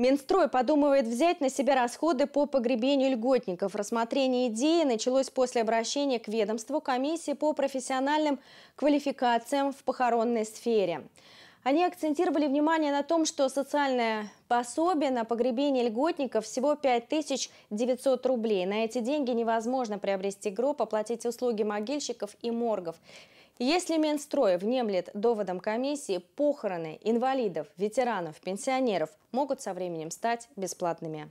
Минстрой подумывает взять на себя расходы по погребению льготников. Рассмотрение идеи началось после обращения к ведомству комиссии по профессиональным квалификациям в похоронной сфере. Они акцентировали внимание на том, что социальное пособие на погребение льготников всего 5900 рублей. На эти деньги невозможно приобрести гроб, оплатить услуги могильщиков и моргов. Если Минстрой внемлет доводом комиссии, похороны инвалидов, ветеранов, пенсионеров могут со временем стать бесплатными.